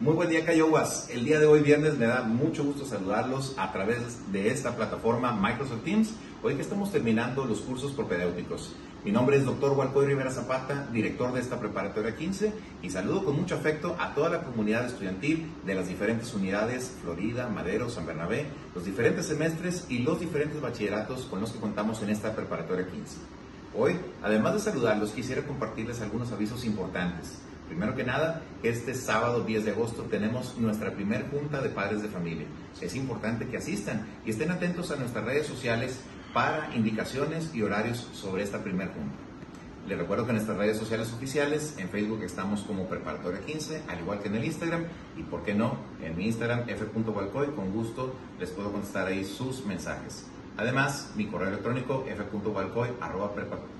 Muy buen día, Cayoguas, El día de hoy, viernes, me da mucho gusto saludarlos a través de esta plataforma Microsoft Teams. Hoy que estamos terminando los cursos propedéuticos. Mi nombre es Dr. Walcoy Rivera Zapata, director de esta preparatoria 15, y saludo con mucho afecto a toda la comunidad estudiantil de las diferentes unidades Florida, Madero, San Bernabé, los diferentes semestres y los diferentes bachilleratos con los que contamos en esta preparatoria 15. Hoy, además de saludarlos, quisiera compartirles algunos avisos importantes. Primero que nada, este sábado 10 de agosto tenemos nuestra primer junta de padres de familia. Es importante que asistan y estén atentos a nuestras redes sociales para indicaciones y horarios sobre esta primer junta. Les recuerdo que en nuestras redes sociales oficiales, en Facebook estamos como Preparatoria 15, al igual que en el Instagram, y por qué no, en mi Instagram, f.walcoy, con gusto les puedo contestar ahí sus mensajes. Además, mi correo electrónico, f.walcoy,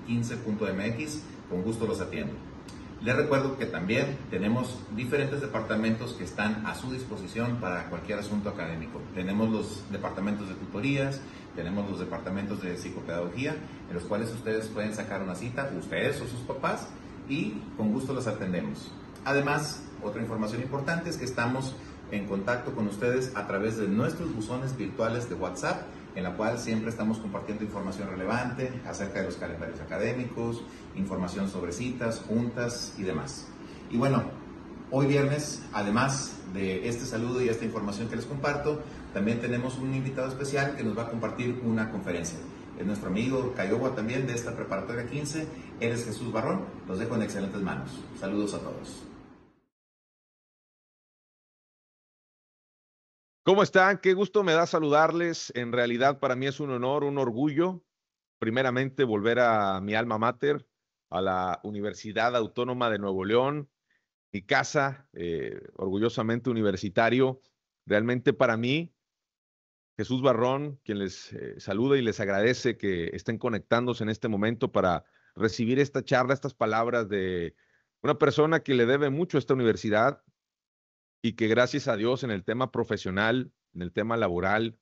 15.mx, con gusto los atiendo. Les recuerdo que también tenemos diferentes departamentos que están a su disposición para cualquier asunto académico. Tenemos los departamentos de tutorías, tenemos los departamentos de psicopedagogía, en los cuales ustedes pueden sacar una cita, ustedes o sus papás, y con gusto los atendemos. Además, otra información importante es que estamos en contacto con ustedes a través de nuestros buzones virtuales de WhatsApp en la cual siempre estamos compartiendo información relevante acerca de los calendarios académicos, información sobre citas, juntas y demás. Y bueno, hoy viernes, además de este saludo y esta información que les comparto, también tenemos un invitado especial que nos va a compartir una conferencia. Es nuestro amigo Cayoba también de esta preparatoria 15. Él es Jesús Barrón. Los dejo en excelentes manos. Saludos a todos. ¿Cómo están? Qué gusto me da saludarles. En realidad para mí es un honor, un orgullo, primeramente volver a mi alma mater, a la Universidad Autónoma de Nuevo León, mi casa, eh, orgullosamente universitario. Realmente para mí, Jesús Barrón, quien les eh, saluda y les agradece que estén conectándose en este momento para recibir esta charla, estas palabras de una persona que le debe mucho a esta universidad, y que gracias a Dios en el tema profesional, en el tema laboral,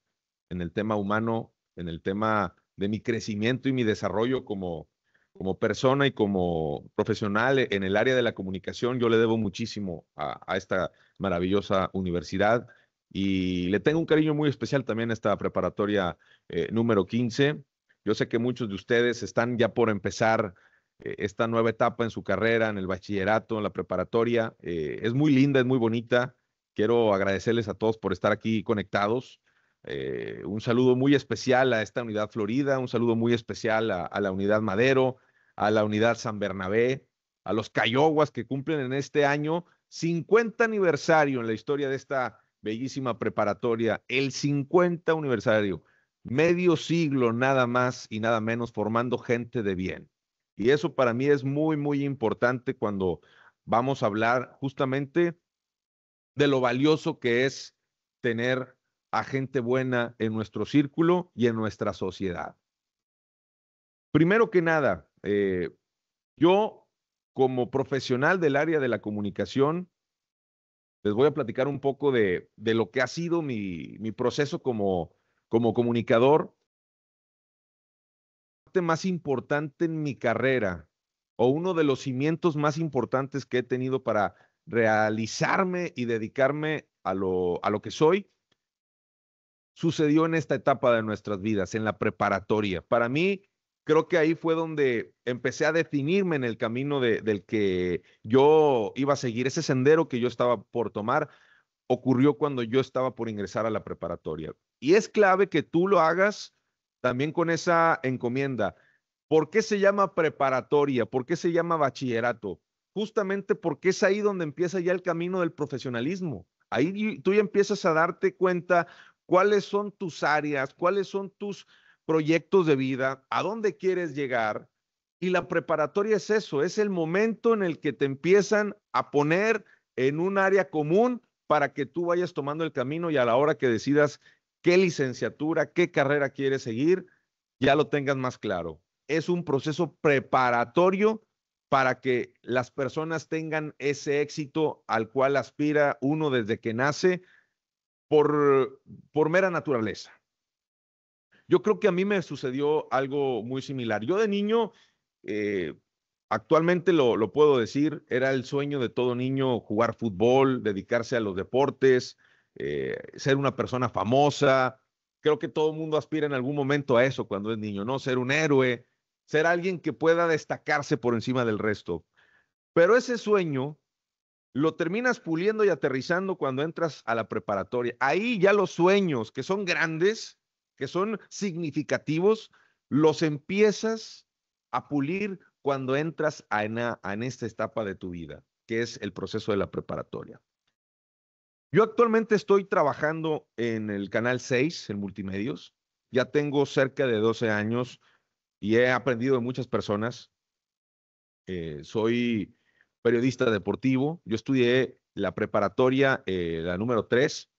en el tema humano, en el tema de mi crecimiento y mi desarrollo como, como persona y como profesional en el área de la comunicación, yo le debo muchísimo a, esta maravillosa universidad y le tengo un cariño muy especial también a esta preparatoria eh, número 15. Yo sé que muchos de ustedes están ya por empezar eh, esta nueva etapa en su carrera, en el bachillerato, en la preparatoria. Eh, es muy linda, es muy bonita. Quiero agradecerles a todos por estar aquí conectados. Eh, un saludo muy especial a esta unidad Florida, un saludo muy especial a, la unidad Madero, a la unidad San Bernabé, a los Cayoguas que cumplen en este año 50 aniversario en la historia de esta bellísima preparatoria, el 50 aniversario, medio siglo nada más y nada menos formando gente de bien. Y eso para mí es muy, muy importante cuando vamos a hablar justamente de lo valioso que es tener a gente buena en nuestro círculo y en nuestra sociedad. Primero que nada, eh, yo como profesional del área de la comunicación, les voy a platicar un poco de, lo que ha sido mi, proceso como, como comunicador más importante en mi carrera o uno de los cimientos más importantes que he tenido para realizarme y dedicarme a lo, a lo que soy, sucedió en esta etapa de nuestras vidas, en la preparatoria. Para mí, creo que ahí fue donde empecé a definirme en el camino del que yo iba a seguir, ese sendero que yo estaba por tomar ocurrió cuando yo estaba por ingresar a la preparatoria. Y es clave que tú lo hagas también con esa encomienda. ¿Por qué se llama preparatoria? ¿Por qué se llama bachillerato? Justamente porque es ahí donde empieza ya el camino del profesionalismo. Ahí tú ya empiezas a darte cuenta cuáles son tus áreas, cuáles son tus proyectos de vida, a dónde quieres llegar. Y la preparatoria es eso, es el momento en el que te empiezan a poner en un área común para que tú vayas tomando el camino y a la hora que decidas qué licenciatura, qué carrera quiere seguir, ya lo tengan más claro. Es un proceso preparatorio para que las personas tengan ese éxito al cual aspira uno desde que nace por, por mera naturaleza. Yo creo que a mí me sucedió algo muy similar. Yo de niño, eh, actualmente lo, lo, puedo decir, era el sueño de todo niño jugar fútbol, dedicarse a los deportes, eh, ser una persona famosa. Creo que todo el mundo aspira en algún momento a eso cuando es niño, ¿no? Ser un héroe, ser alguien que pueda destacarse por encima del resto. Pero ese sueño lo terminas puliendo y aterrizando cuando entras a la preparatoria. Ahí ya los sueños, que son grandes, que son significativos, los empiezas a pulir cuando entras en esta etapa de tu vida, que es el proceso de la preparatoria. Yo actualmente estoy trabajando en el canal 6, en multimedios. Ya tengo cerca de 12 años y he aprendido de muchas personas. Eh, soy periodista deportivo. Yo estudié la preparatoria, eh, la número 3.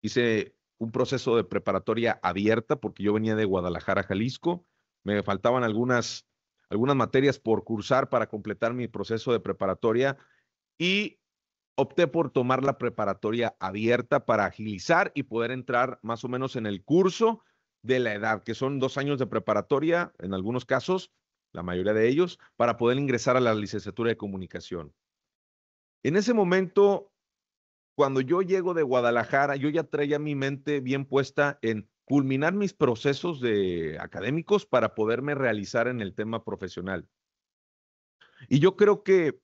Hice un proceso de preparatoria abierta porque yo venía de Guadalajara, Jalisco. Me faltaban algunas, algunas materias por cursar para completar mi proceso de preparatoria y opté por tomar la preparatoria abierta para agilizar y poder entrar más o menos en el curso de la edad, que son dos años de preparatoria, en algunos casos, la mayoría de ellos, para poder ingresar a la licenciatura de comunicación. En ese momento, cuando yo llego de Guadalajara, yo ya traía mi mente bien puesta en culminar mis procesos de académicos para poderme realizar en el tema profesional. Y yo creo que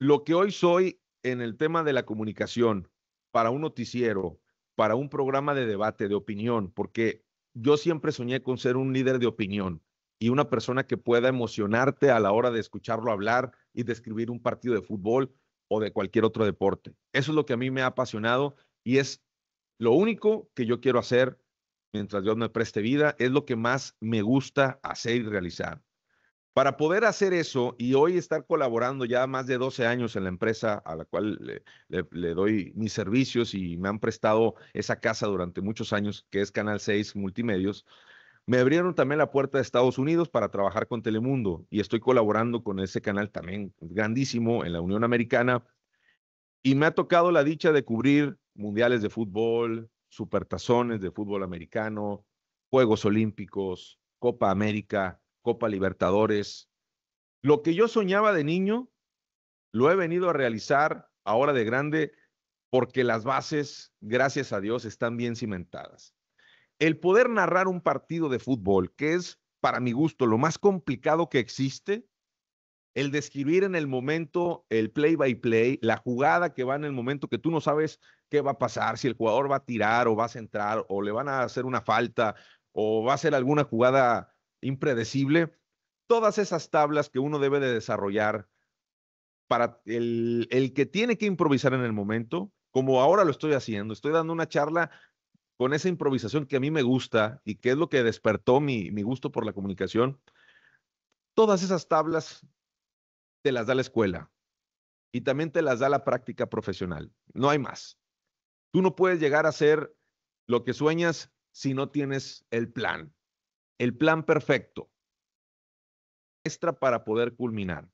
lo que hoy soy en el tema de la comunicación para un noticiero, para un programa de debate, de opinión, porque yo siempre soñé con ser un líder de opinión y una persona que pueda emocionarte a la hora de escucharlo hablar y describir un partido de fútbol o de cualquier otro deporte. Eso es lo que a mí me ha apasionado y es lo único que yo quiero hacer mientras Dios me preste vida, es lo que más me gusta hacer y realizar. Para poder hacer eso y hoy estar colaborando ya más de 12 años en la empresa a la cual le, doy mis servicios y me han prestado esa casa durante muchos años, que es Canal 6 Multimedios, me abrieron también la puerta de Estados Unidos para trabajar con Telemundo y estoy colaborando con ese canal también grandísimo en la Unión Americana. Y me ha tocado la dicha de cubrir mundiales de fútbol, supertazones de fútbol americano, Juegos Olímpicos, Copa América, Copa Libertadores. Lo que yo soñaba de niño, lo he venido a realizar ahora de grande porque las bases, gracias a Dios, están bien cimentadas. El poder narrar un partido de fútbol, que es para mi gusto lo más complicado que existe, el describir en el momento el play by play, la jugada que va en el momento que tú no sabes qué va a pasar, si el jugador va a tirar o va a centrar o le van a hacer una falta o va a hacer alguna jugada impredecible, todas esas tablas que uno debe de desarrollar para el, que tiene que improvisar en el momento, como ahora lo estoy haciendo, estoy dando una charla con esa improvisación que a mí me gusta y que es lo que despertó mi, mi, gusto por la comunicación, todas esas tablas te las da la escuela y también te las da la práctica profesional. No hay más. Tú no puedes llegar a ser lo que sueñas si no tienes el plan el plan perfecto extra para poder culminar.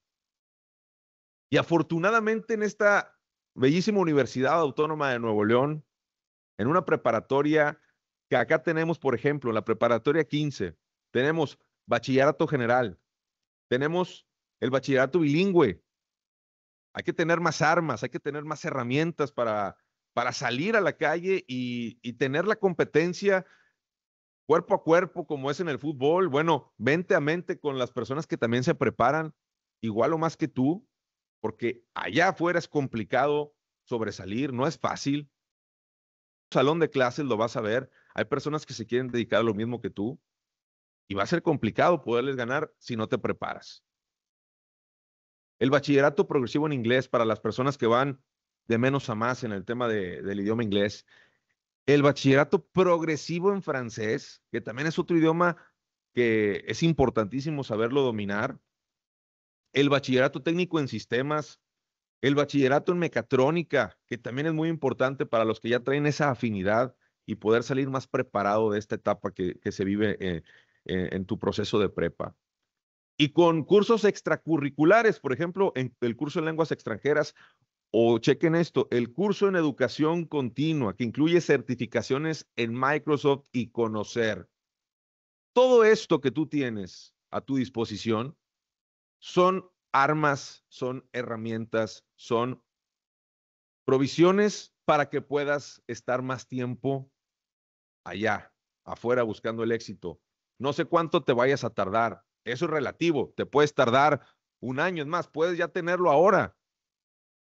Y afortunadamente en esta bellísima Universidad Autónoma de Nuevo León, en una preparatoria que acá tenemos, por ejemplo, la preparatoria 15, tenemos bachillerato general, tenemos el bachillerato bilingüe. Hay que tener más armas, hay que tener más herramientas para, para salir a la calle y, y tener la competencia cuerpo a cuerpo como es en el fútbol, bueno, mente a mente con las personas que también se preparan igual o más que tú, porque allá afuera es complicado sobresalir, no es fácil. Salón de clases lo vas a ver, hay personas que se quieren dedicar a lo mismo que tú y va a ser complicado poderles ganar si no te preparas. El bachillerato progresivo en inglés para las personas que van de menos a más en el tema del idioma inglés el bachillerato progresivo en francés, que también es otro idioma que es importantísimo saberlo dominar, el bachillerato técnico en sistemas, el bachillerato en mecatrónica, que también es muy importante para los que ya traen esa afinidad y poder salir más preparado de esta etapa que, se vive eh, eh, en, tu proceso de prepa. Y con cursos extracurriculares, por ejemplo, en el curso de lenguas extranjeras o chequen esto, el curso en educación continua que incluye certificaciones en Microsoft y conocer. Todo esto que tú tienes a tu disposición son armas, son herramientas, son provisiones para que puedas estar más tiempo allá, afuera, buscando el éxito. No sé cuánto te vayas a tardar. Eso es relativo. Te puedes tardar un año, es más, puedes ya tenerlo ahora,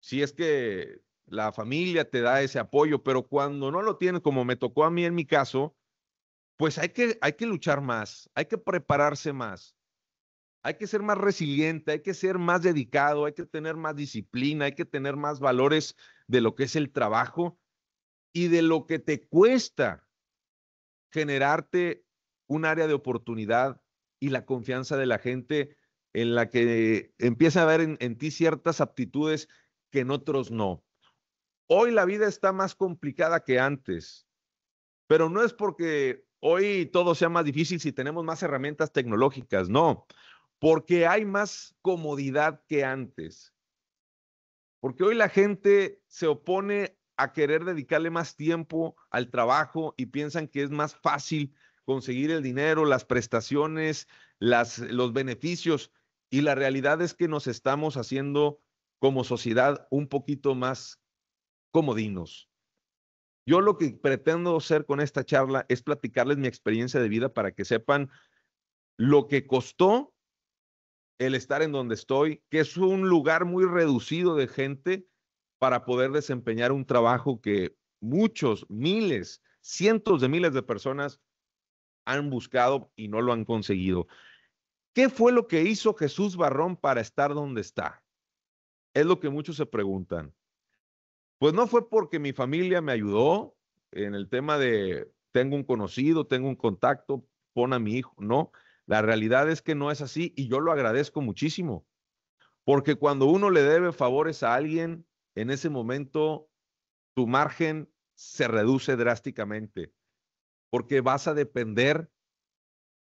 si es que la familia te da ese apoyo, pero cuando no lo tienes, como me tocó a mí en mi caso, pues hay que, hay que luchar más, hay que prepararse más, hay que ser más resiliente, hay que ser más dedicado, hay que tener más disciplina, hay que tener más valores de lo que es el trabajo y de lo que te cuesta generarte un área de oportunidad y la confianza de la gente en la que empieza a ver en, en ti ciertas aptitudes que en otros no. Hoy la vida está más complicada que antes, pero no es porque hoy todo sea más difícil si tenemos más herramientas tecnológicas, no, porque hay más comodidad que antes. Porque hoy la gente se opone a querer dedicarle más tiempo al trabajo y piensan que es más fácil conseguir el dinero, las prestaciones, las, los beneficios. Y la realidad es que nos estamos haciendo como sociedad un poquito más comodinos. Yo lo que pretendo hacer con esta charla es platicarles mi experiencia de vida para que sepan lo que costó el estar en donde estoy, que es un lugar muy reducido de gente para poder desempeñar un trabajo que muchos, miles, cientos de miles de personas han buscado y no lo han conseguido. ¿Qué fue lo que hizo Jesús Barrón para estar donde está? Es lo que muchos se preguntan. Pues no fue porque mi familia me ayudó en el tema de tengo un conocido, tengo un contacto, pon a mi hijo. No, la realidad es que no es así y yo lo agradezco muchísimo. Porque cuando uno le debe favores a alguien, en ese momento tu margen se reduce drásticamente porque vas a depender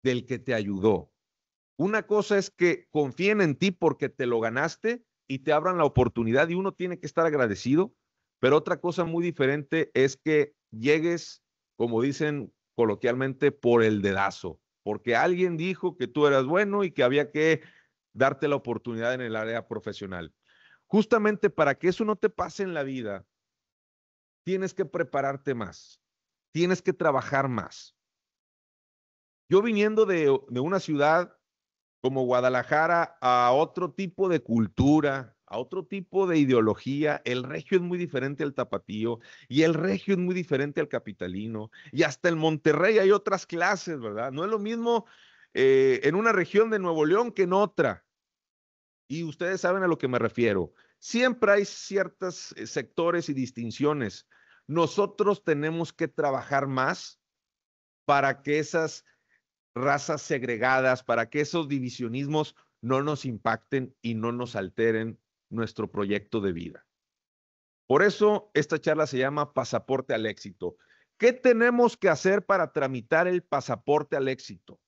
del que te ayudó. Una cosa es que confíen en ti porque te lo ganaste y te abran la oportunidad y uno tiene que estar agradecido, pero otra cosa muy diferente es que llegues, como dicen coloquialmente, por el dedazo, porque alguien dijo que tú eras bueno y que había que darte la oportunidad en el área profesional. Justamente para que eso no te pase en la vida, tienes que prepararte más, tienes que trabajar más. Yo viniendo de, de una ciudad como Guadalajara a otro tipo de cultura, a otro tipo de ideología. El regio es muy diferente al tapatío y el regio es muy diferente al capitalino. Y hasta el Monterrey hay otras clases, ¿verdad? No es lo mismo eh, en una región de Nuevo León que en otra. Y ustedes saben a lo que me refiero. Siempre hay ciertos eh, sectores y distinciones. Nosotros tenemos que trabajar más para que esas razas segregadas, para que esos divisionismos no nos impacten y no nos alteren nuestro proyecto de vida. Por eso esta charla se llama Pasaporte al éxito. ¿Qué tenemos que hacer para tramitar el pasaporte al éxito?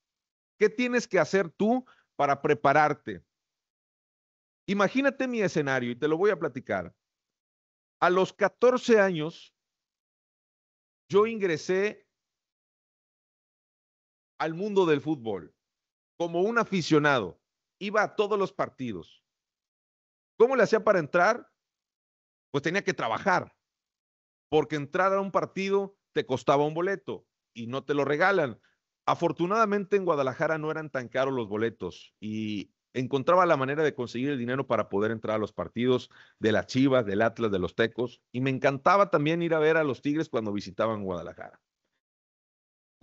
¿Qué tienes que hacer tú para prepararte? Imagínate mi escenario y te lo voy a platicar. A los 14 años, yo ingresé al mundo del fútbol como un aficionado, iba a todos los partidos. ¿Cómo le hacía para entrar? Pues tenía que trabajar, porque entrar a un partido te costaba un boleto y no te lo regalan. Afortunadamente en Guadalajara no eran tan caros los boletos y encontraba la manera de conseguir el dinero para poder entrar a los partidos de las Chivas, del Atlas, de los Tecos y me encantaba también ir a ver a los Tigres cuando visitaban Guadalajara.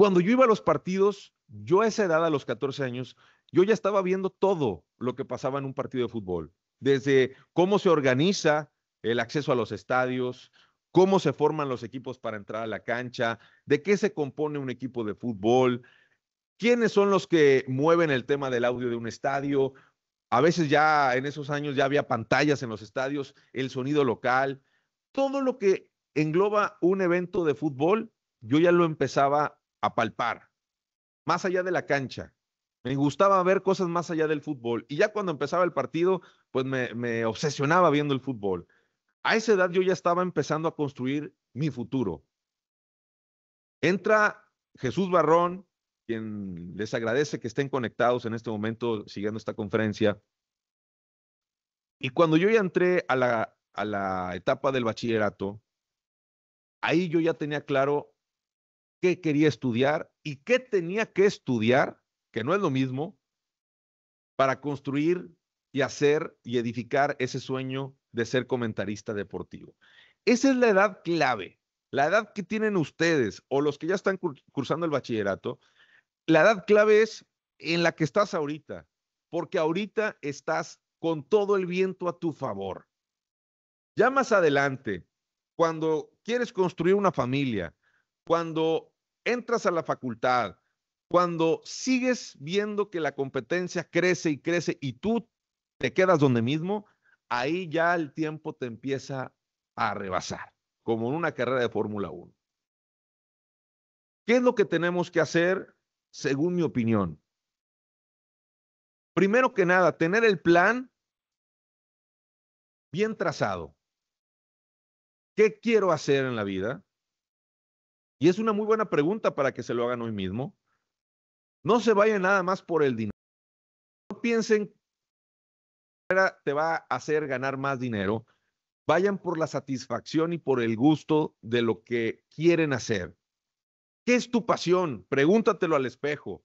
Cuando yo iba a los partidos, yo a esa edad, a los 14 años, yo ya estaba viendo todo lo que pasaba en un partido de fútbol, desde cómo se organiza el acceso a los estadios, cómo se forman los equipos para entrar a la cancha, de qué se compone un equipo de fútbol, quiénes son los que mueven el tema del audio de un estadio. A veces ya en esos años ya había pantallas en los estadios, el sonido local, todo lo que engloba un evento de fútbol, yo ya lo empezaba a palpar, más allá de la cancha. Me gustaba ver cosas más allá del fútbol. Y ya cuando empezaba el partido, pues me, obsesionaba viendo el fútbol. A esa edad yo ya estaba empezando a construir mi futuro. Entra Jesús Barrón, quien les agradece que estén conectados en este momento siguiendo esta conferencia. Y cuando yo ya entré a la, a la etapa del bachillerato, ahí yo ya tenía claro qué quería estudiar y qué tenía que estudiar, que no es lo mismo, para construir y hacer y edificar ese sueño de ser comentarista deportivo. Esa es la edad clave, la edad que tienen ustedes o los que ya están cursando el bachillerato, la edad clave es en la que estás ahorita, porque ahorita estás con todo el viento a tu favor. Ya más adelante, cuando quieres construir una familia, cuando entras a la facultad, cuando sigues viendo que la competencia crece y crece y tú te quedas donde mismo, ahí ya el tiempo te empieza a rebasar, como en una carrera de Fórmula 1. ¿Qué es lo que tenemos que hacer, según mi opinión? Primero que nada, tener el plan bien trazado. ¿Qué quiero hacer en la vida? Y es una muy buena pregunta para que se lo hagan hoy mismo. No se vayan nada más por el dinero. No piensen que te va a hacer ganar más dinero. Vayan por la satisfacción y por el gusto de lo que quieren hacer. ¿Qué es tu pasión? Pregúntatelo al espejo.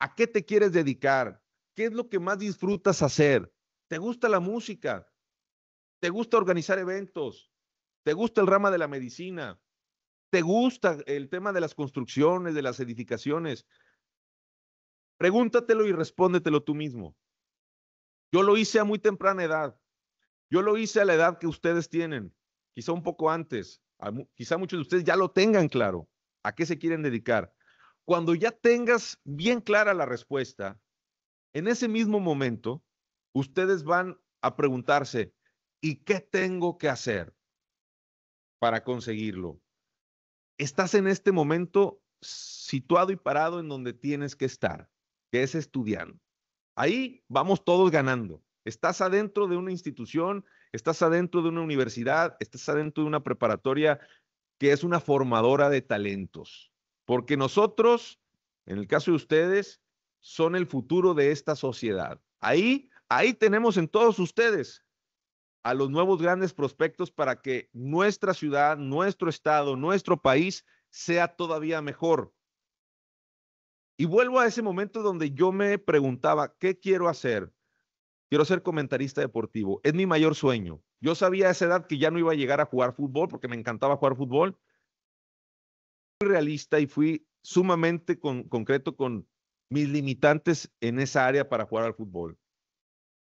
¿A qué te quieres dedicar? ¿Qué es lo que más disfrutas hacer? ¿Te gusta la música? ¿Te gusta organizar eventos? ¿Te gusta el rama de la medicina? te gusta el tema de las construcciones, de las edificaciones, pregúntatelo y respóndetelo tú mismo. Yo lo hice a muy temprana edad. Yo lo hice a la edad que ustedes tienen, quizá un poco antes. Quizá muchos de ustedes ya lo tengan claro. ¿A qué se quieren dedicar? Cuando ya tengas bien clara la respuesta, en ese mismo momento, ustedes van a preguntarse, ¿y qué tengo que hacer para conseguirlo? estás en este momento situado y parado en donde tienes que estar, que es estudiando. Ahí vamos todos ganando. Estás adentro de una institución, estás adentro de una universidad, estás adentro de una preparatoria que es una formadora de talentos. Porque nosotros, en el caso de ustedes, son el futuro de esta sociedad. Ahí, ahí tenemos en todos ustedes a los nuevos grandes prospectos para que nuestra ciudad, nuestro estado, nuestro país sea todavía mejor. Y vuelvo a ese momento donde yo me preguntaba, ¿qué quiero hacer? Quiero ser comentarista deportivo. Es mi mayor sueño. Yo sabía a esa edad que ya no iba a llegar a jugar fútbol porque me encantaba jugar fútbol. Fui realista y fui sumamente concreto con mis limitantes en esa área para jugar al fútbol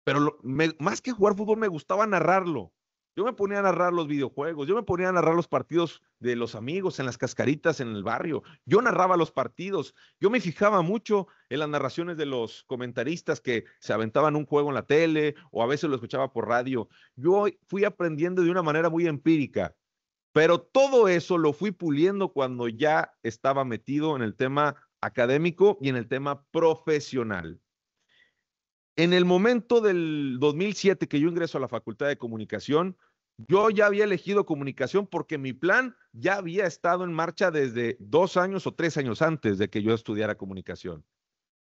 pero más que jugar fútbol me gustaba narrarlo. Yo me ponía a narrar los videojuegos, yo me ponía a narrar los partidos de los amigos en las cascaritas en el barrio, yo narraba los partidos, yo me fijaba mucho en las narraciones de los comentaristas que se aventaban un juego en la tele o a veces lo escuchaba por radio. Yo fui aprendiendo de una manera muy empírica, pero todo eso lo fui puliendo cuando ya estaba metido en el tema académico y en el tema profesional. En el momento del 2007 que yo ingreso a la Facultad de Comunicación, yo ya había elegido comunicación porque mi plan ya había estado en marcha desde dos años o tres años antes de que yo estudiara comunicación.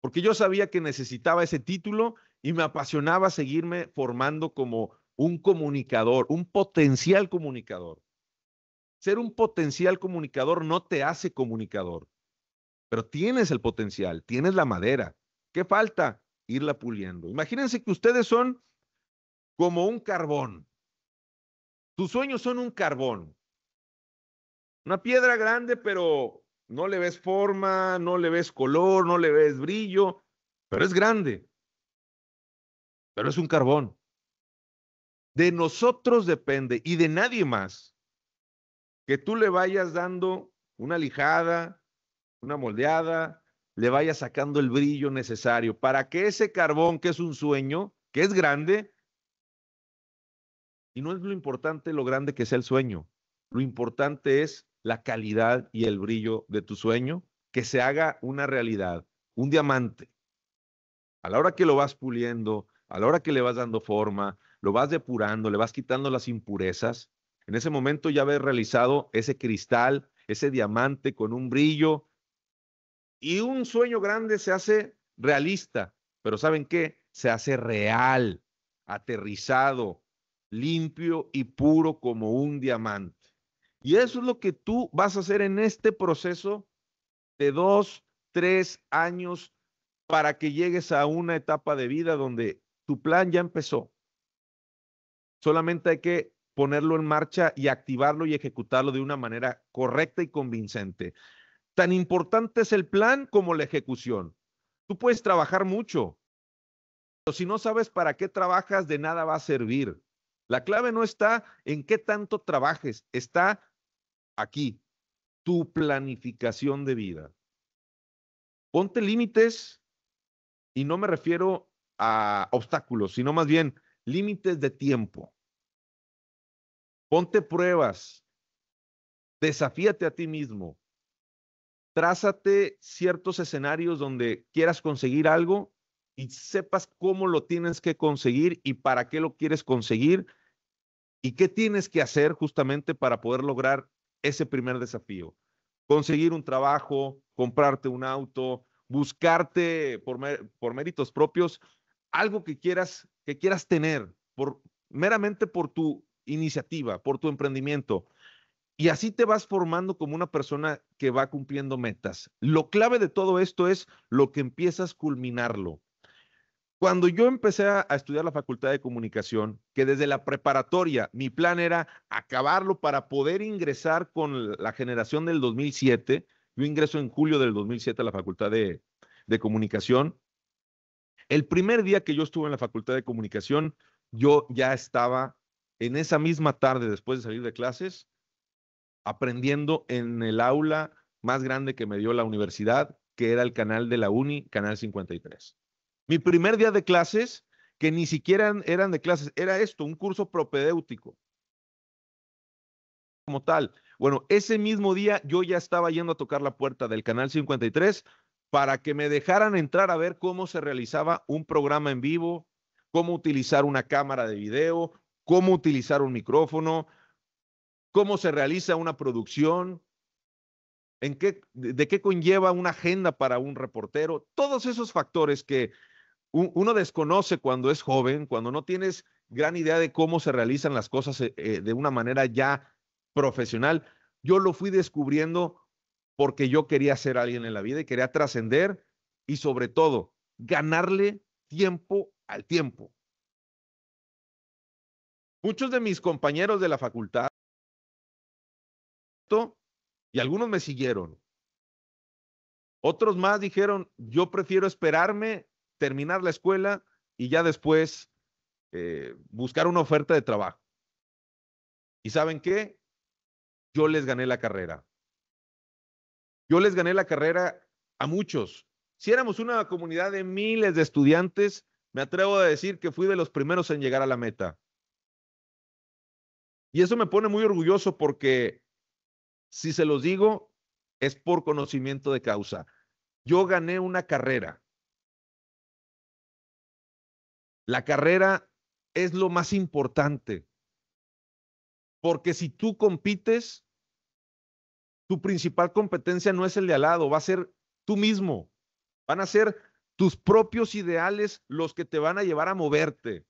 Porque yo sabía que necesitaba ese título y me apasionaba seguirme formando como un comunicador, un potencial comunicador. Ser un potencial comunicador no te hace comunicador, pero tienes el potencial, tienes la madera. ¿Qué falta? irla puliendo. Imagínense que ustedes son como un carbón. Tus sueños son un carbón. Una piedra grande, pero no le ves forma, no le ves color, no le ves brillo, pero es grande. Pero es un carbón. De nosotros depende y de nadie más que tú le vayas dando una lijada, una moldeada, le vaya sacando el brillo necesario para que ese carbón, que es un sueño, que es grande, y no es lo importante lo grande que sea el sueño, lo importante es la calidad y el brillo de tu sueño, que se haga una realidad, un diamante. A la hora que lo vas puliendo, a la hora que le vas dando forma, lo vas depurando, le vas quitando las impurezas, en ese momento ya ves realizado ese cristal, ese diamante con un brillo y un sueño grande se hace realista, pero ¿saben qué? Se hace real, aterrizado, limpio y puro como un diamante. Y eso es lo que tú vas a hacer en este proceso de dos, tres años para que llegues a una etapa de vida donde tu plan ya empezó. Solamente hay que ponerlo en marcha y activarlo y ejecutarlo de una manera correcta y convincente. Tan importante es el plan como la ejecución. Tú puedes trabajar mucho, pero si no sabes para qué trabajas, de nada va a servir. La clave no está en qué tanto trabajes, está aquí, tu planificación de vida. Ponte límites y no me refiero a obstáculos, sino más bien límites de tiempo. Ponte pruebas, desafíate a ti mismo, trázate ciertos escenarios donde quieras conseguir algo y sepas cómo lo tienes que conseguir y para qué lo quieres conseguir y qué tienes que hacer justamente para poder lograr ese primer desafío. Conseguir un trabajo, comprarte un auto, buscarte por, por méritos propios algo que quieras que quieras tener meramente por tu iniciativa, por tu emprendimiento. Y así te vas formando como una persona que va cumpliendo metas. Lo clave de todo esto es lo que empiezas culminarlo. Cuando yo empecé a estudiar la Facultad de Comunicación, que desde la preparatoria mi plan era acabarlo para poder ingresar con la generación del 2007, yo ingreso en julio del 2007 a la Facultad de, de Comunicación. El primer día que yo estuve en la Facultad de Comunicación, yo ya estaba en esa misma tarde después de salir de clases, aprendiendo en el aula más grande que me dio la universidad, que era el canal de la Uni, Canal 53. Mi primer día de clases, que ni siquiera eran de clases, era esto, un curso propedéutico. Como tal. Bueno, ese mismo día yo ya estaba yendo a tocar la puerta del Canal 53 para que me dejaran entrar a ver cómo se realizaba un programa en vivo, cómo utilizar una cámara de video, cómo utilizar un micrófono, cómo se realiza una producción, en qué, de qué conlleva una agenda para un reportero, todos esos factores que uno desconoce cuando es joven, cuando no tienes gran idea de cómo se realizan las cosas eh, eh, de una manera ya profesional. Yo lo fui descubriendo porque yo quería ser alguien en la vida y quería trascender y sobre todo ganarle tiempo al tiempo. Muchos de mis compañeros de la facultad y algunos me siguieron. Otros más dijeron, yo prefiero esperarme, terminar la escuela y ya después eh, buscar una oferta de trabajo. ¿Y saben qué? Yo les gané la carrera. Yo les gané la carrera a muchos. Si éramos una comunidad de miles de estudiantes, me atrevo a decir que fui de los primeros en llegar a la meta. Y eso me pone muy orgulloso porque si se los digo, es por conocimiento de causa. Yo gané una carrera. La carrera es lo más importante, porque si tú compites, tu principal competencia no es el de al lado, va a ser tú mismo. Van a ser tus propios ideales los que te van a llevar a moverte.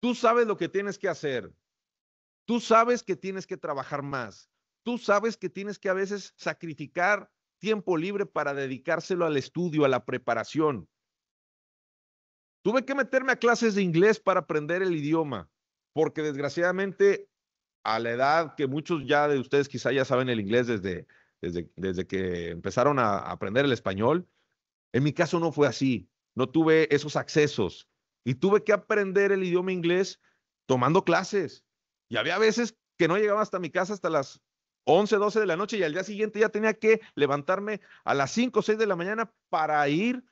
Tú sabes lo que tienes que hacer. Tú sabes que tienes que trabajar más. Tú sabes que tienes que a veces sacrificar tiempo libre para dedicárselo al estudio, a la preparación. Tuve que meterme a clases de inglés para aprender el idioma, porque desgraciadamente a la edad que muchos ya de ustedes quizá ya saben el inglés desde, desde, desde que empezaron a aprender el español, en mi caso no fue así, no tuve esos accesos y tuve que aprender el idioma inglés tomando clases. Y había veces que no llegaba hasta mi casa hasta las 11, 12 de la noche y al día siguiente ya tenía que levantarme a las 5, 6 de la mañana para ir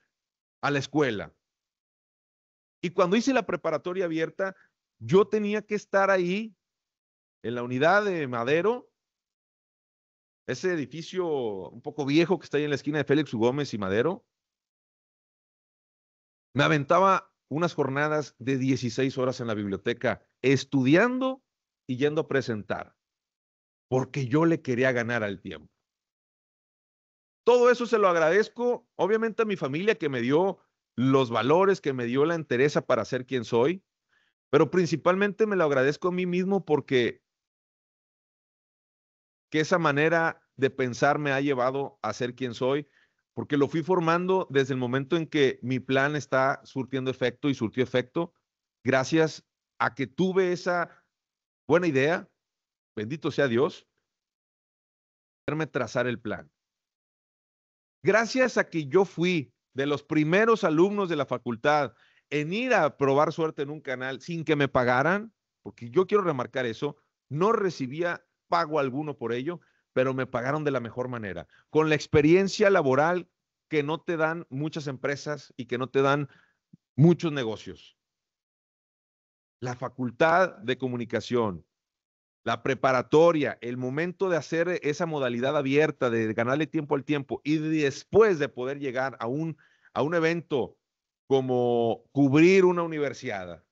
a la escuela. Y cuando hice la preparatoria abierta, yo tenía que estar ahí en la unidad de Madero, ese edificio un poco viejo que está ahí en la esquina de Félix Gómez y Madero. Me aventaba unas jornadas de 16 horas en la biblioteca, estudiando y yendo a presentar porque yo le quería ganar al tiempo. Todo eso se lo agradezco, obviamente, a mi familia que me dio los valores, que me dio la entereza para ser quien soy, pero principalmente me lo agradezco a mí mismo porque que esa manera de pensar me ha llevado a ser quien soy, porque lo fui formando desde el momento en que mi plan está surtiendo efecto y surtió efecto, gracias a que tuve esa buena idea, bendito sea Dios, hacerme trazar el plan. Gracias a que yo fui de los primeros alumnos de la facultad en ir a probar suerte en un canal sin que me pagaran, porque yo quiero remarcar eso, no recibía pago alguno por ello, pero me pagaron de la mejor manera, con la experiencia laboral que no te dan muchas empresas y que no te dan muchos negocios. La facultad de comunicación, la preparatoria, el momento de hacer esa modalidad abierta, de ganarle tiempo al tiempo y después de poder llegar a un, a un evento como cubrir una universidad,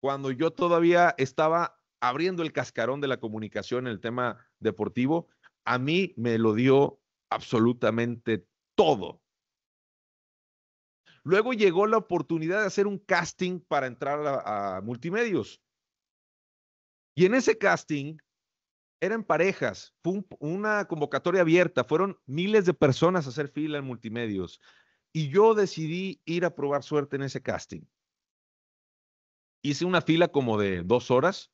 cuando yo todavía estaba abriendo el cascarón de la comunicación en el tema deportivo, a mí me lo dio absolutamente todo. Luego llegó la oportunidad de hacer un casting para entrar a multimedios y en ese casting eran parejas, fue una convocatoria abierta, fueron miles de personas a hacer fila en multimedios. Y yo decidí ir a probar suerte en ese casting. Hice una fila como de dos horas.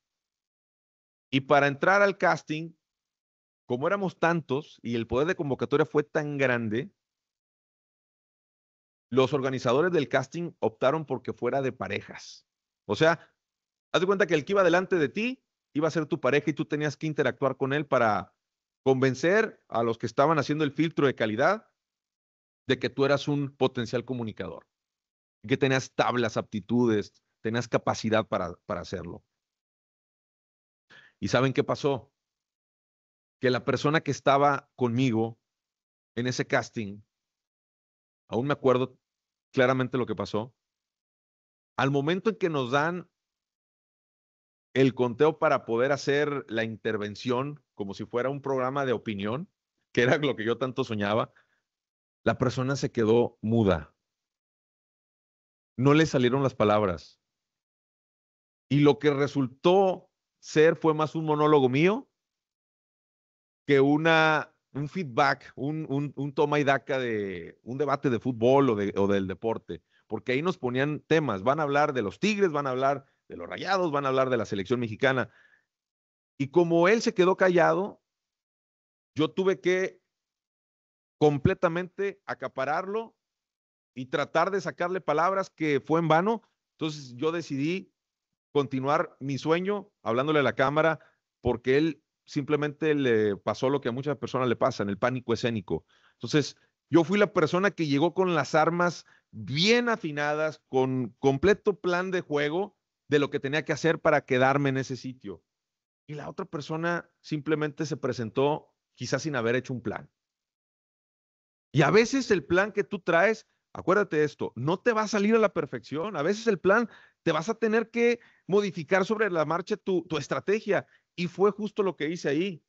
Y para entrar al casting, como éramos tantos y el poder de convocatoria fue tan grande, los organizadores del casting optaron porque fuera de parejas. O sea, haz de cuenta que el que iba delante de ti iba a ser tu pareja y tú tenías que interactuar con él para convencer a los que estaban haciendo el filtro de calidad de que tú eras un potencial comunicador, que tenías tablas, aptitudes, tenías capacidad para, para hacerlo. ¿Y saben qué pasó? Que la persona que estaba conmigo en ese casting, aún me acuerdo claramente lo que pasó, al momento en que nos dan el conteo para poder hacer la intervención como si fuera un programa de opinión, que era lo que yo tanto soñaba, la persona se quedó muda. No le salieron las palabras. Y lo que resultó ser fue más un monólogo mío que una, un feedback, un, un, un toma y daca de un debate de fútbol o, de, o del deporte, porque ahí nos ponían temas. Van a hablar de los Tigres, van a hablar de los rayados, van a hablar de la selección mexicana. Y como él se quedó callado, yo tuve que completamente acapararlo y tratar de sacarle palabras que fue en vano. Entonces yo decidí continuar mi sueño hablándole a la cámara porque él simplemente le pasó lo que a muchas personas le pasa, el pánico escénico. Entonces yo fui la persona que llegó con las armas bien afinadas, con completo plan de juego de lo que tenía que hacer para quedarme en ese sitio. Y la otra persona simplemente se presentó quizás sin haber hecho un plan. Y a veces el plan que tú traes, acuérdate de esto, no te va a salir a la perfección. A veces el plan te vas a tener que modificar sobre la marcha tu, tu estrategia. Y fue justo lo que hice ahí.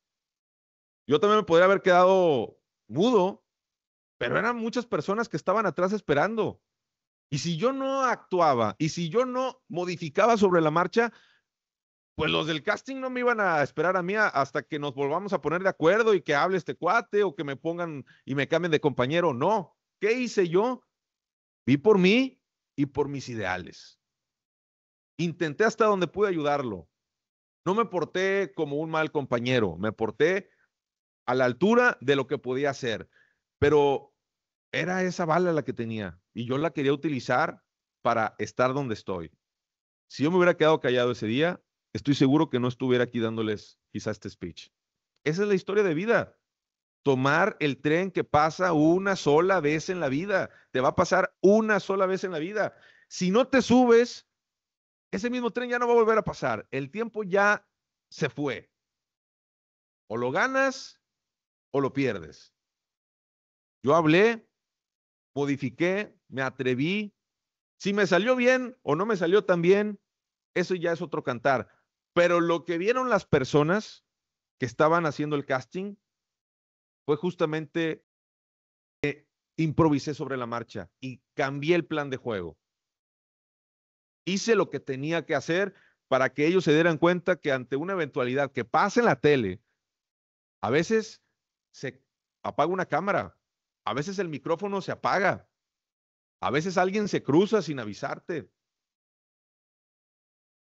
Yo también me podría haber quedado mudo, pero eran muchas personas que estaban atrás esperando. Y si yo no actuaba y si yo no modificaba sobre la marcha, pues los del casting no me iban a esperar a mí hasta que nos volvamos a poner de acuerdo y que hable este cuate o que me pongan y me cambien de compañero. No. ¿Qué hice yo? Vi por mí y por mis ideales. Intenté hasta donde pude ayudarlo. No me porté como un mal compañero, me porté a la altura de lo que podía hacer. Pero era esa bala la que tenía y yo la quería utilizar para estar donde estoy. Si yo me hubiera quedado callado ese día, estoy seguro que no estuviera aquí dándoles quizás este speech. Esa es la historia de vida. Tomar el tren que pasa una sola vez en la vida. Te va a pasar una sola vez en la vida. Si no te subes, ese mismo tren ya no va a volver a pasar. El tiempo ya se fue. O lo ganas o lo pierdes. Yo hablé modifiqué, me atreví. Si me salió bien o no me salió tan bien, eso ya es otro cantar. Pero lo que vieron las personas que estaban haciendo el casting fue justamente que improvisé sobre la marcha y cambié el plan de juego. Hice lo que tenía que hacer para que ellos se dieran cuenta que ante una eventualidad que pase en la tele, a veces se apaga una cámara, a veces el micrófono se apaga. A veces alguien se cruza sin avisarte.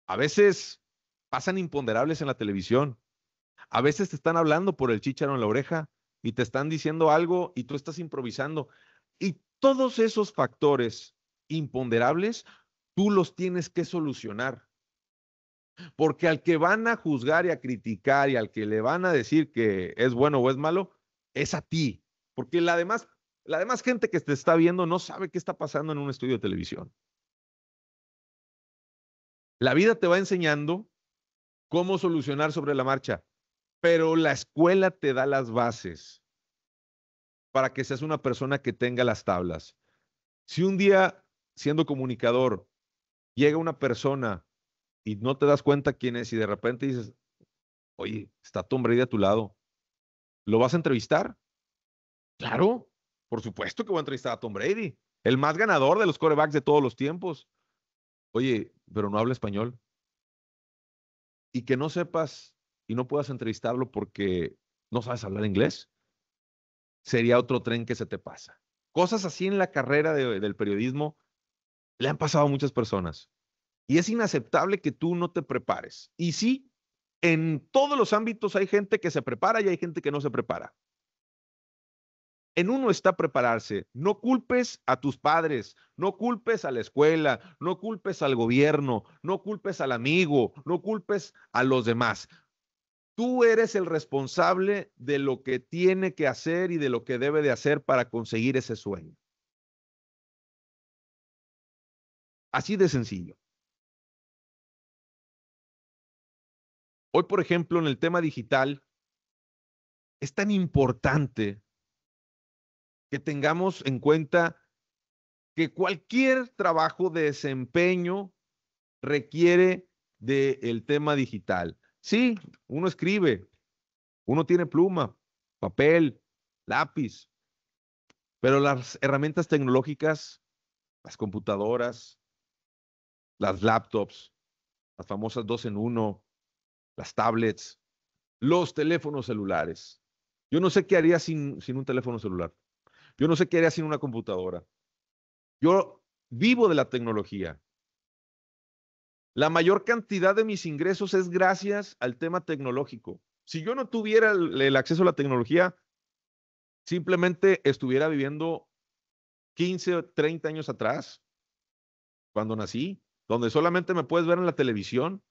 A veces pasan imponderables en la televisión. A veces te están hablando por el chicharo en la oreja y te están diciendo algo y tú estás improvisando. Y todos esos factores imponderables, tú los tienes que solucionar. Porque al que van a juzgar y a criticar y al que le van a decir que es bueno o es malo, es a ti. Porque la demás la demás gente que te está viendo no sabe qué está pasando en un estudio de televisión. La vida te va enseñando cómo solucionar sobre la marcha, pero la escuela te da las bases para que seas una persona que tenga las tablas. Si un día, siendo comunicador, llega una persona y no te das cuenta quién es y de repente dices, oye, está hombre ahí a tu lado, ¿lo vas a entrevistar? Claro, por supuesto que voy a entrevistar a Tom Brady, el más ganador de los corebacks de todos los tiempos. Oye, pero no habla español. Y que no sepas y no puedas entrevistarlo porque no sabes hablar inglés, sería otro tren que se te pasa. Cosas así en la carrera del periodismo le han pasado a muchas personas. Y es inaceptable que tú no te prepares. Y sí, en todos los ámbitos hay gente que se prepara y hay gente que no se prepara. En uno está prepararse. No culpes a tus padres, no culpes a la escuela, no culpes al gobierno, no culpes al amigo, no culpes a los demás. Tú eres el responsable de lo que tiene que hacer y de lo que debe de hacer para conseguir ese sueño. Así de sencillo. Hoy, por ejemplo, en el tema digital, es tan importante que tengamos en cuenta que cualquier trabajo de desempeño requiere del tema digital. Sí, uno escribe, uno tiene pluma, papel, lápiz, pero las herramientas tecnológicas, las computadoras, las laptops, las famosas dos en uno, las tablets, los teléfonos celulares. Yo no sé qué haría sin, sin un teléfono celular. Yo no sé qué haría sin una computadora. Yo vivo de la tecnología. La mayor cantidad de mis ingresos es gracias al tema tecnológico. Si yo no tuviera el, acceso a la tecnología, simplemente estuviera viviendo 15 o 30 años atrás, cuando nací, donde solamente me puedes ver en la televisión,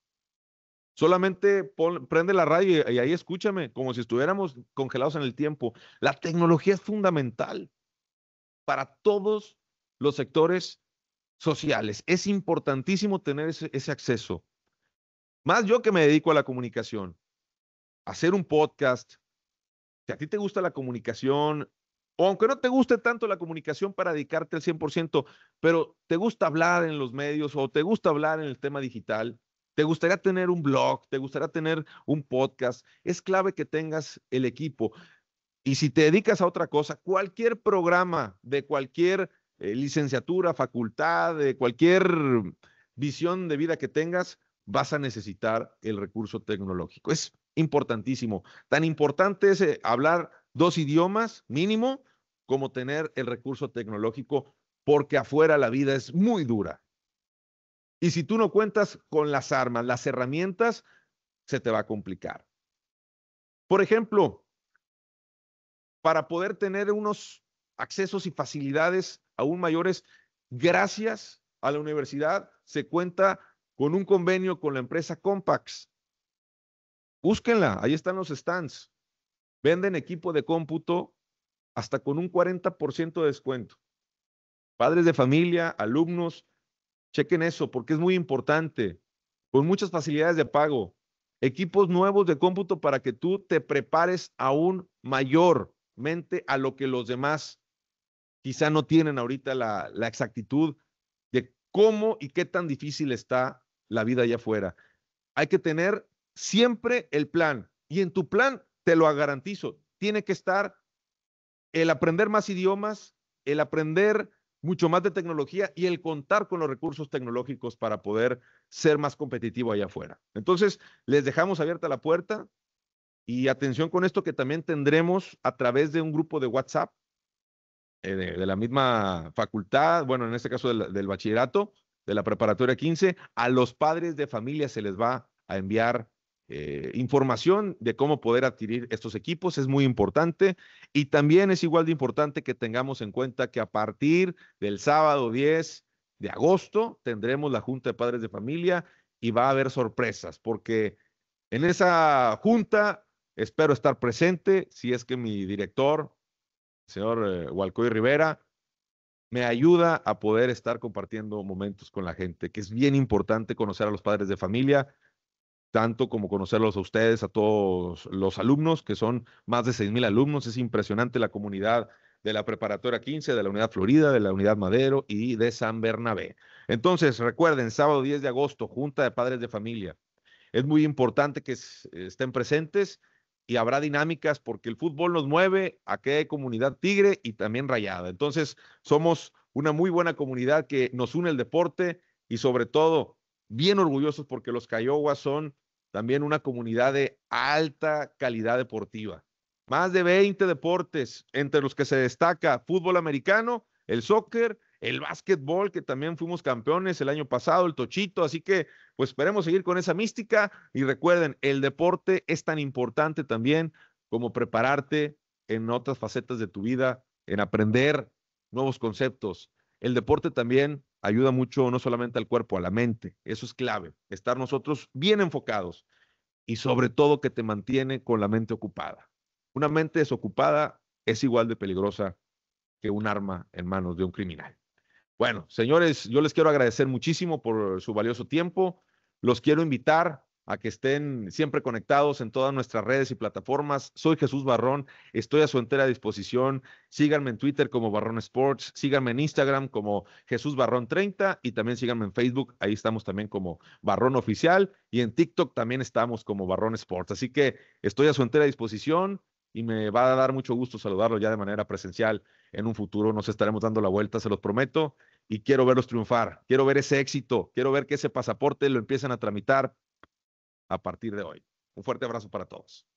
Solamente prende la radio y, ahí escúchame, como si estuviéramos congelados en el tiempo. La tecnología es fundamental para todos los sectores sociales. Es importantísimo tener ese, acceso. Más yo que me dedico a la comunicación, hacer un podcast, si a ti te gusta la comunicación, o aunque no te guste tanto la comunicación para dedicarte al 100%, pero te gusta hablar en los medios o te gusta hablar en el tema digital, ¿Te gustaría tener un blog? ¿Te gustaría tener un podcast? Es clave que tengas el equipo. Y si te dedicas a otra cosa, cualquier programa de cualquier eh, licenciatura, facultad, de cualquier visión de vida que tengas, vas a necesitar el recurso tecnológico. Es importantísimo. Tan importante es eh, hablar dos idiomas mínimo como tener el recurso tecnológico, porque afuera la vida es muy dura y si tú no cuentas con las armas, las herramientas, se te va a complicar. Por ejemplo, para poder tener unos accesos y facilidades aún mayores, gracias a la universidad se cuenta con un convenio con la empresa Compax. Búsquenla, ahí están los stands. Venden equipo de cómputo hasta con un 40% de descuento. Padres de familia, alumnos, Chequen eso porque es muy importante. Con muchas facilidades de pago, equipos nuevos de cómputo para que tú te prepares aún mayormente a lo que los demás quizá no tienen ahorita la, exactitud de cómo y qué tan difícil está la vida allá afuera. Hay que tener siempre el plan y en tu plan, te lo garantizo, tiene que estar el aprender más idiomas, el aprender mucho más de tecnología y el contar con los recursos tecnológicos para poder ser más competitivo allá afuera. Entonces, les dejamos abierta la puerta y atención con esto que también tendremos a través de un grupo de WhatsApp eh, de, la misma facultad, bueno, en este caso del, del bachillerato, de la preparatoria 15, a los padres de familia se les va a enviar eh, información de cómo poder adquirir estos equipos es muy importante y también es igual de importante que tengamos en cuenta que a partir del sábado 10 de agosto tendremos la Junta de Padres de Familia y va a haber sorpresas porque en esa junta espero estar presente si es que mi director, señor eh, Rivera, me ayuda a poder estar compartiendo momentos con la gente, que es bien importante conocer a los padres de familia tanto como conocerlos a ustedes, a todos los alumnos, que son más de 6.000 alumnos. Es impresionante la comunidad de la Preparatoria 15, de la Unidad Florida, de la Unidad Madero y de San Bernabé. Entonces, recuerden, sábado 10 de agosto, Junta de Padres de Familia. Es muy importante que estén presentes y habrá dinámicas porque el fútbol nos mueve a que comunidad tigre y también rayada. Entonces, somos una muy buena comunidad que nos une el deporte y sobre todo bien orgullosos porque los Cayoguas son también una comunidad de alta calidad deportiva. Más de 20 deportes, entre los que se destaca fútbol americano, el soccer, el básquetbol, que también fuimos campeones el año pasado, el tochito, así que pues esperemos seguir con esa mística y recuerden, el deporte es tan importante también como prepararte en otras facetas de tu vida, en aprender nuevos conceptos. El deporte también ayuda mucho no solamente al cuerpo, a la mente. Eso es clave, estar nosotros bien enfocados y sobre todo que te mantiene con la mente ocupada. Una mente desocupada es igual de peligrosa que un arma en manos de un criminal. Bueno, señores, yo les quiero agradecer muchísimo por su valioso tiempo. Los quiero invitar a que estén siempre conectados en todas nuestras redes y plataformas. Soy Jesús Barrón, estoy a su entera disposición. Síganme en Twitter como Barrón Sports, síganme en Instagram como Jesús Barrón 30 y también síganme en Facebook, ahí estamos también como Barrón Oficial y en TikTok también estamos como Barrón Sports. Así que estoy a su entera disposición y me va a dar mucho gusto saludarlo ya de manera presencial en un futuro. Nos estaremos dando la vuelta, se los prometo, y quiero verlos triunfar, quiero ver ese éxito, quiero ver que ese pasaporte lo empiecen a tramitar a partir de hoy. Un fuerte abrazo para todos.